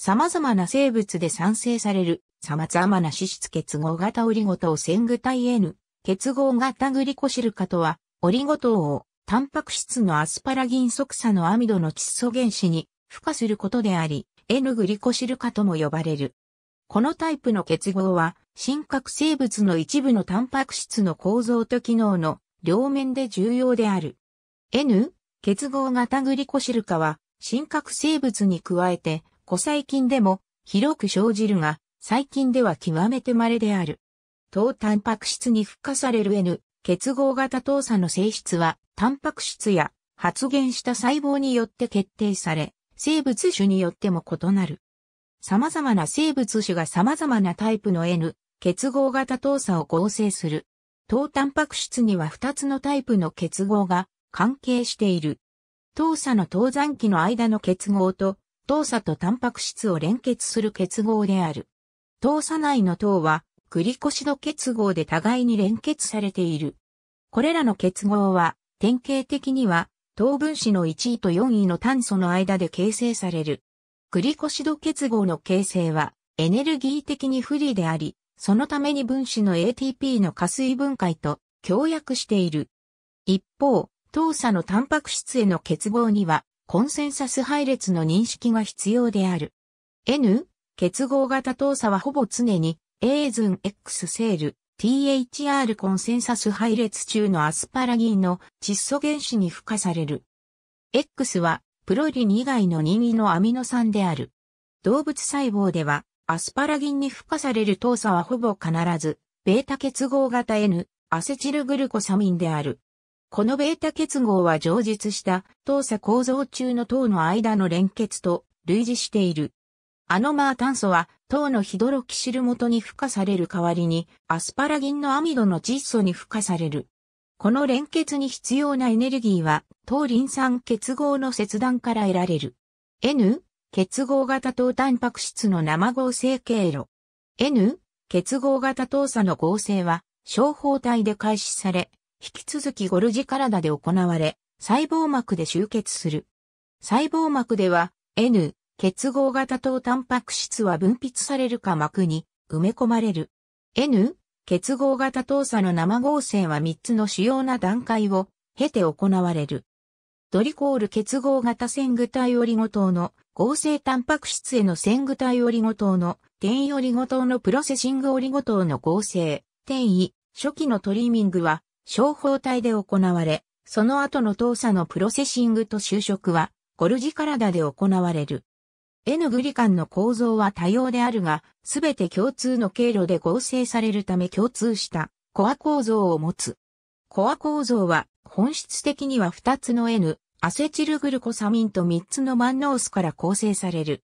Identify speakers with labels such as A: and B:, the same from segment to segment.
A: 様々な生物で産生される様々な脂質結合型オリゴ糖線具体 N 結合型グリコシル化とは、オリゴ糖をタンパク質のアスパラギン即鎖のアミドの窒素原子に付加することであり、N グリコシル化とも呼ばれる。このタイプの結合は、真核生物の一部のタンパク質の構造と機能の両面で重要である。N 結合型グリコシル化は、真核生物に加えて、古細菌でも広く生じるが、細菌では極めて稀である。糖タンパク質に付加される N 結合型糖鎖の性質は、タンパク質や発現した細胞によって決定され、生物種によっても異なる。様々な生物種が様々なタイプの N 結合型糖鎖を合成する。糖タンパク質には2つのタイプの結合が関係している。糖鎖の糖残器の間の結合と糖鎖とタンパク質を連結する結合である。糖鎖内の糖は、グリコシド結合で互いに連結されている。これらの結合は、典型的には、糖分子の1位と4位の炭素の間で形成される。グリコシド結合の形成は、エネルギー的に不利であり、そのために分子の ATP の加水分解と協約している。一方、糖鎖のタンパク質への結合には、コンセンサス配列の認識が必要である。N、結合型等差はほぼ常に A ズン X セール THR コンセンサス配列中のアスパラギンの窒素原子に付加される。X はプロリン以外の任意のアミノ酸である。動物細胞ではアスパラギンに付加される糖鎖はほぼ必ず、ベータ結合型 N、アセチルグルコサミンである。このベータ結合は上述した糖鎖構造中の糖の間の連結と類似している。アノマー炭素は糖のヒドロキシル元に付加される代わりにアスパラギンのアミドの窒素に付加される。この連結に必要なエネルギーは糖リン酸結合の切断から得られる。N 結合型糖タンパク質の生合成経路。N 結合型糖鎖の合成は小胞体で開始され、引き続きゴルジ体で行われ、細胞膜で集結する。細胞膜では、N、結合型等タンパク質は分泌されるか膜に埋め込まれる。N、結合型等差の生合成は3つの主要な段階を経て行われる。ドリコール結合型線具体オリゴ糖の合成タンパク質への線具体オリゴ糖の転移オリゴ糖のプロセシングオリゴ糖の合成、転移、初期のトリミングは小法体で行われ、その後の動作のプロセシングと就職は、ゴルジカラダで行われる。N グリカンの構造は多様であるが、すべて共通の経路で合成されるため共通したコア構造を持つ。コア構造は本質的には2つの N、アセチルグルコサミンと3つの万能スから構成される。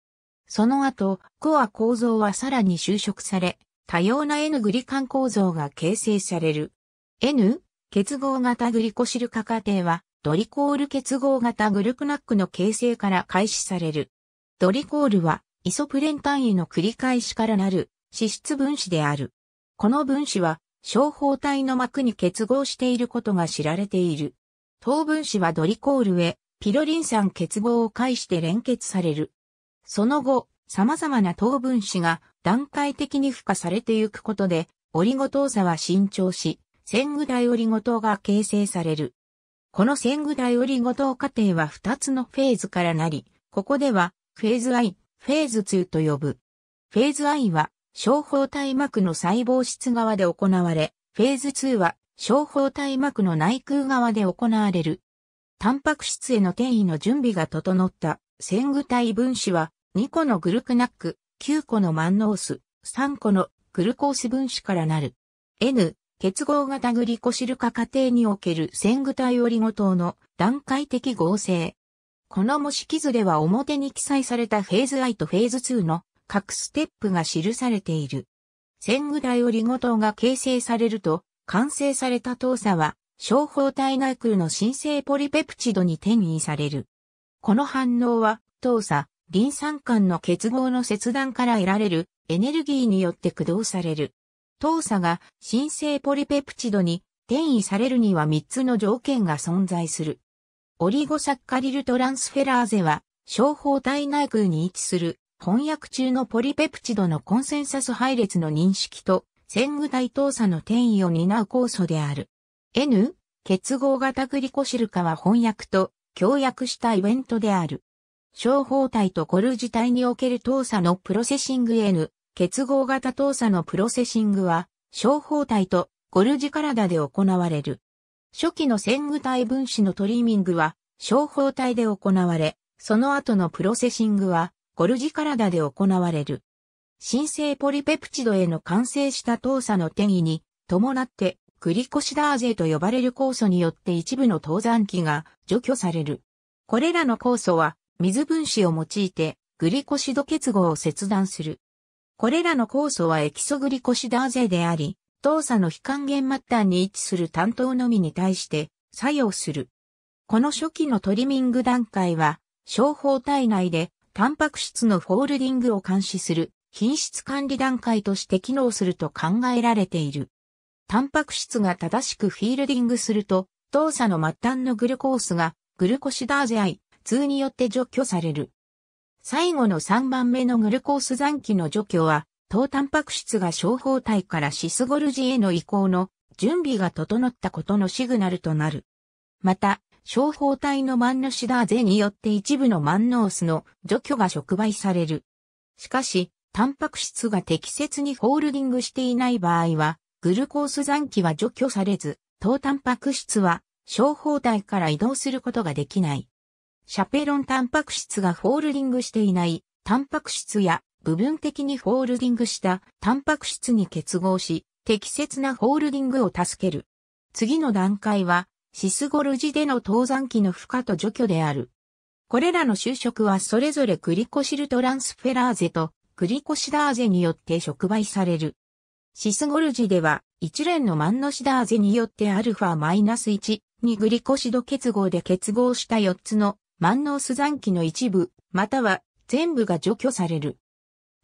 A: その後、コア構造はさらに修飾され、多様な N グリカン構造が形成される。N 結合型グリコシル化過程は、ドリコール結合型グルクナックの形成から開始される。ドリコールは、イソプレン単位の繰り返しからなる脂質分子である。この分子は、小胞体の膜に結合していることが知られている。糖分子はドリコールへ、ピロリン酸結合を介して連結される。その後、様々な糖分子が段階的に付加されてゆくことで、オリゴ糖差は伸長し、戦具台織ごとが形成される。この戦具台織ごと過程は2つのフェーズからなり、ここではフェーズ I、フェーズ2と呼ぶ。フェーズ I は小胞体膜の細胞質側で行われ、フェーズ2は小胞体膜の内空側で行われる。タンパク質への転移の準備が整った線具体分子は2個のグルクナック、9個のマンノース、3個のグルコース分子からなる。N、結合型グリコシル化過程における線具体オリゴ糖の段階的合成。この模式図では表に記載されたフェーズ1とフェーズ2の各ステップが記されている。線具体オリゴ糖が形成されると、完成された糖鎖は、小胞体内空の新生ポリペプチドに転移される。この反応は、糖鎖、リン酸間の結合の切断から得られるエネルギーによって駆動される。糖鎖が新生ポリペプチドに転移されるには3つの条件が存在する。オリゴサッカリルトランスフェラーゼは、小胞体内空に位置する翻訳中のポリペプチドのコンセンサス配列の認識と、線具体糖鎖の転移を担う酵素である。N、結合型グリコシル化は翻訳と協約したイベントである。小胞体とコルジ体における糖鎖のプロセシング N、結合型投作のプロセシングは、小包体とゴルジ体で行われる。初期の線具体分子のトリミングは、小包体で行われ、その後のプロセシングは、ゴルジ体で行われる。新生ポリペプチドへの完成した投作の転移に伴って、グリコシダーゼと呼ばれる酵素によって一部の登山器が除去される。これらの酵素は水分子を用いてグリコシド結合を切断する。これらの酵素はエキソグリコシダーゼであり、動作の非還元末端に位置する担当のみに対して作用する。この初期のトリミング段階は、小胞体内でタンパク質のフォールディングを監視する品質管理段階として機能すると考えられている。タンパク質が正しくフィールディングすると、動作の末端のグルコースがグルコシダーゼ I2 によって除去される。最後の3番目のグルコース残機の除去は、糖タンパク質が小胞体からシスゴルジへの移行の準備が整ったことのシグナルとなる。また、小胞体のマンヌシダーゼによって一部のマンノースの除去が触媒される。しかし、タンパク質が適切にホールディングしていない場合は、グルコース残機は除去されず、糖タンパク質は小胞体から移動することができない。シャペロンタンパク質がフォールディングしていないタンパク質や部分的にフォールディングしたタンパク質に結合し、適切なフォールディングを助ける。次の段階は、シスゴルジでの登山機の負荷と除去である。これらの就職はそれぞれグリコシルトランスフェラーゼとグリコシダーゼによって触媒される。シスゴルジでは一連のマンノシダーゼによってアルファ -1 にグリコシド結合で結合した4つの万能ス残機の一部、または全部が除去される。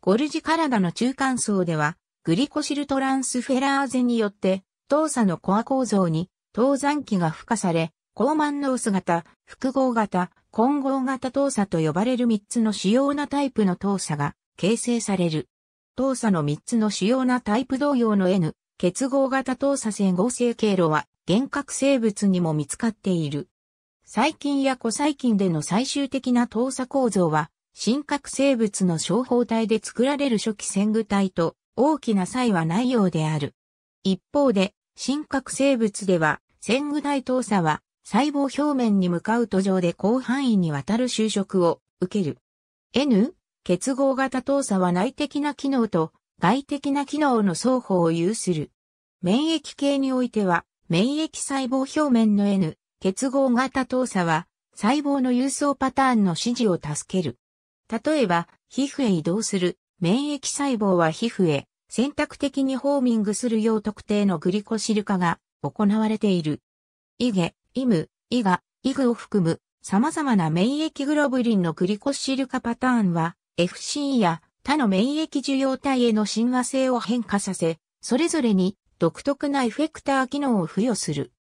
A: ゴルジ体の中間層では、グリコシルトランスフェラーゼによって、動作のコア構造に、等残機が付加され、高ンノース型、複合型、混合型動作と呼ばれる3つの主要なタイプの動作が形成される。動作の3つの主要なタイプ同様の N、結合型動作線合成経路は、幻覚生物にも見つかっている。細菌や古細菌での最終的な投鎖構造は、真核生物の小胞体で作られる初期線具体と大きな差異はないようである。一方で、真核生物では、線具体投鎖は、細胞表面に向かう途上で広範囲にわたる就職を受ける。N、結合型投鎖は内的な機能と外的な機能の双方を有する。免疫系においては、免疫細胞表面の N、結合型投作は、細胞の郵送パターンの指示を助ける。例えば、皮膚へ移動する免疫細胞は皮膚へ選択的にホーミングするよう特定のグリコシル化が行われている。イゲ、イム、イガ、イグを含む様々な免疫グロブリンのグリコシル化パターンは FC や他の免疫受容体への親和性を変化させ、それぞれに独特なエフェクター機能を付与する。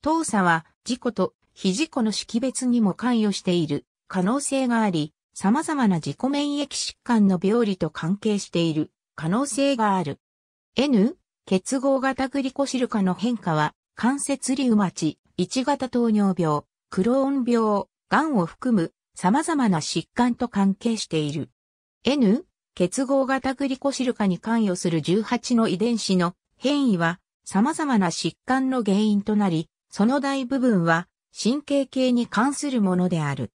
A: 当作は事故と非事故の識別にも関与している可能性があり、様々な自己免疫疾患の病理と関係している可能性がある。N、結合型グリコシル化の変化は、関節リウマチ、1型糖尿病、クローン病、癌を含む様々な疾患と関係している。N、結合型グリコシル化に関与する18の遺伝子の変異は、様々な疾患の原因となり、その大部分は神経系に関するものである。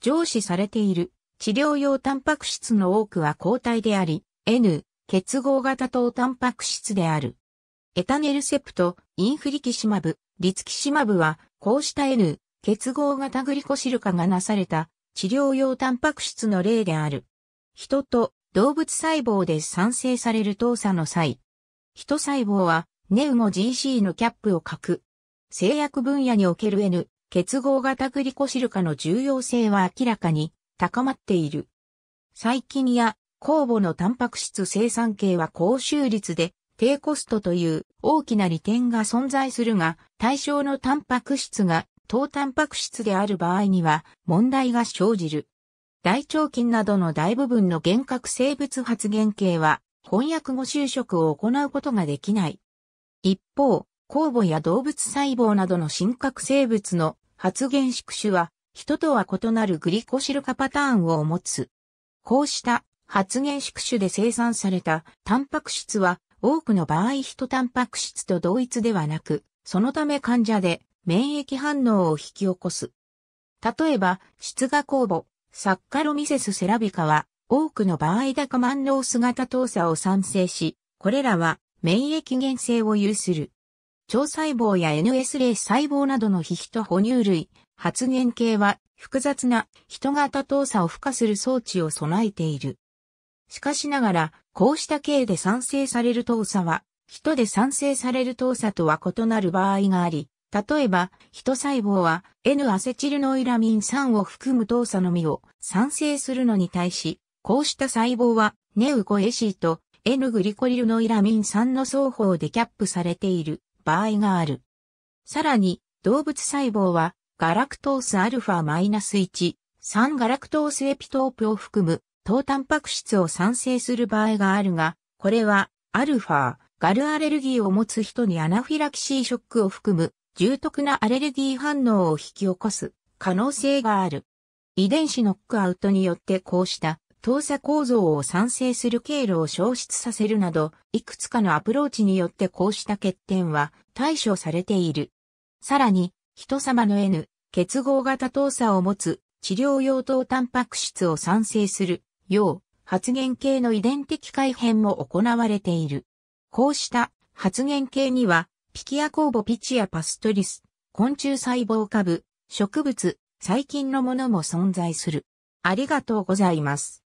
A: 上司されている治療用タンパク質の多くは抗体であり、N、結合型等タンパク質である。エタネルセプト、インフリキシマブ、リツキシマブは、こうした N、結合型グリコシル化がなされた治療用タンパク質の例である。人と動物細胞で産生される糖鎖の際、人細胞はネウモ GC のキャップをく。製薬分野における N 結合型グリコシル化の重要性は明らかに高まっている。細菌や酵母のタンパク質生産系は高収率で低コストという大きな利点が存在するが、対象のタンパク質が糖タンパク質である場合には問題が生じる。大腸菌などの大部分の幻覚生物発現系は翻訳後就職を行うことができない。一方、酵母や動物細胞などの真核生物の発現宿主は、人とは異なるグリコシル化パターンを持つ。こうした発現宿主で生産されたタンパク質は、多くの場合人タンパク質と同一ではなく、そのため患者で免疫反応を引き起こす。例えば、質が酵母、サッカロミセスセラビカは、多くの場合だか万能姿糖鎖を産生し、これらは免疫原性を有する。腸細胞や NS 霊細胞などの皮皮と哺乳類、発現系は複雑な人型動作を付加する装置を備えている。しかしながら、こうした系で産生される動作は、人で産生される動作とは異なる場合があり、例えば、人細胞は N アセチルノイラミン酸を含む動作のみを産生するのに対し、こうした細胞はネウコエシーと N グリコリルノイラミン酸の双方でキャップされている。場合がある。さらに、動物細胞は、ガラクトース α-1、3ガラクトースエピトープを含む、糖タンパク質を産生する場合があるが、これは、アルファ、ガルアレルギーを持つ人にアナフィラキシーショックを含む、重篤なアレルギー反応を引き起こす可能性がある。遺伝子ノックアウトによってこうした投射構造を賛成する経路を消失させるなど、いくつかのアプローチによってこうした欠点は対処されている。さらに、人様の N、結合型投射を持つ治療用等タンパク質を産生するよう発現系の遺伝的改変も行われている。こうした発現系には、ピキア酵母ピチアパストリス、昆虫細胞株、植物、細菌のものも存在する。ありがとうございます。